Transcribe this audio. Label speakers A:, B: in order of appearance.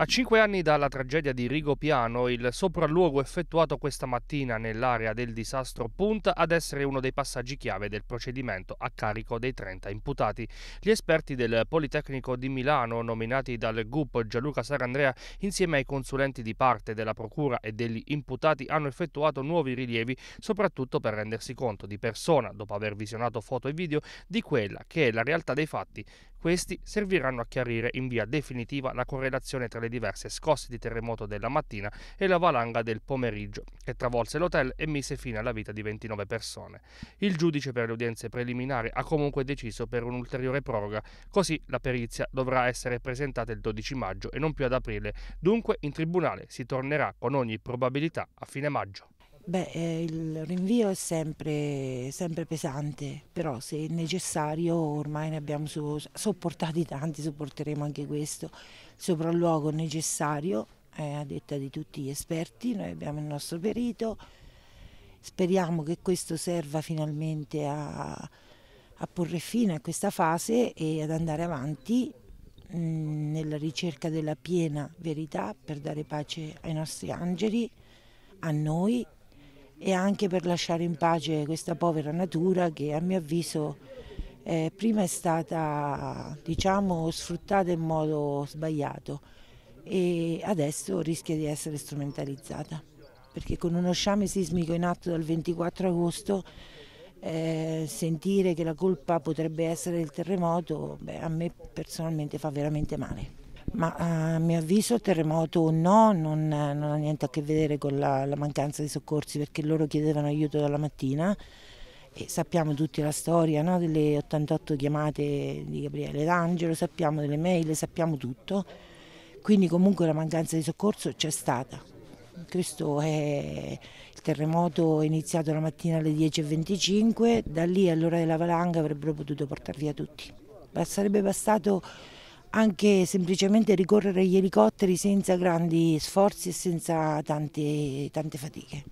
A: A cinque anni dalla tragedia di Rigopiano, il sopralluogo effettuato questa mattina nell'area del disastro punta ad essere uno dei passaggi chiave del procedimento a carico dei 30 imputati. Gli esperti del Politecnico di Milano, nominati dal GUP Gianluca Sarandrea, insieme ai consulenti di parte della Procura e degli imputati, hanno effettuato nuovi rilievi, soprattutto per rendersi conto di persona, dopo aver visionato foto e video, di quella che è la realtà dei fatti questi serviranno a chiarire in via definitiva la correlazione tra le diverse scosse di terremoto della mattina e la valanga del pomeriggio, che travolse l'hotel e mise fine alla vita di 29 persone. Il giudice per le udienze preliminari ha comunque deciso per un'ulteriore proroga, così la perizia dovrà essere presentata il 12 maggio e non più ad aprile, dunque in tribunale si tornerà con ogni probabilità a fine maggio.
B: Beh, eh, il rinvio è sempre, sempre, pesante, però se necessario ormai ne abbiamo sopportati tanti, sopporteremo anche questo. Sopralluogo necessario, eh, a detta di tutti gli esperti, noi abbiamo il nostro perito, speriamo che questo serva finalmente a, a porre fine a questa fase e ad andare avanti mh, mm, nella ricerca della piena verità per dare pace ai nostri angeli, a noi e anche per lasciare in pace questa povera natura che a mio avviso eh, prima è stata diciamo, sfruttata in modo sbagliato e adesso rischia di essere strumentalizzata perché con uno sciame sismico in atto dal 24 agosto eh, sentire che la colpa potrebbe essere del terremoto beh, a me personalmente fa veramente male. Ma eh, a mio avviso terremoto o no non, non, ha niente a che vedere con la, la mancanza di soccorsi perché loro chiedevano aiuto dalla mattina e sappiamo tutti la storia no? delle 88 chiamate di Gabriele D'Angelo, sappiamo delle mail, sappiamo tutto. Quindi comunque la mancanza di soccorso c'è stata. Questo è il terremoto iniziato la mattina alle 10.25, da lì all'ora della valanga avrebbero potuto portare via tutti. Sarebbe bastato anche semplicemente ricorrere agli elicotteri senza grandi sforzi e senza tante, tante fatiche.